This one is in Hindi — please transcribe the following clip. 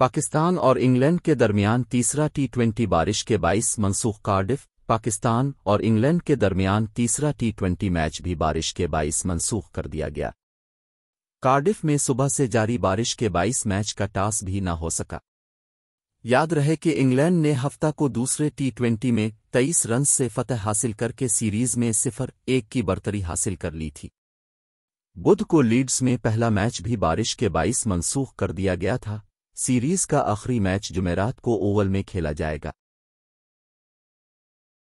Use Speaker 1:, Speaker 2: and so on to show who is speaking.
Speaker 1: पाकिस्तान और इंग्लैंड के दरमियान तीसरा टी ट्वेंटी बारिश के बाईस मनसूख कार्डिफ पाकिस्तान और इंग्लैंड के दरमियान तीसरा टी ट्वेंटी मैच भी बारिश के बाईस मनसूख कर दिया गया कार्डिफ में सुबह से जारी बारिश के बाईस मैच का टास भी न हो सका याद रहे कि इंग्लैंड ने हफ्ता को दूसरे टी ट्वेंटी में तेईस रन से फतह हासिल करके सीरीज में सिफर एक की बर्तरी हासिल कर ली थी बुध को लीड्स में पहला मैच भी बारिश के बाईस मनसूख कर दिया गया था सीरीज का आखिरी मैच जुमेरात को ओवल में खेला जाएगा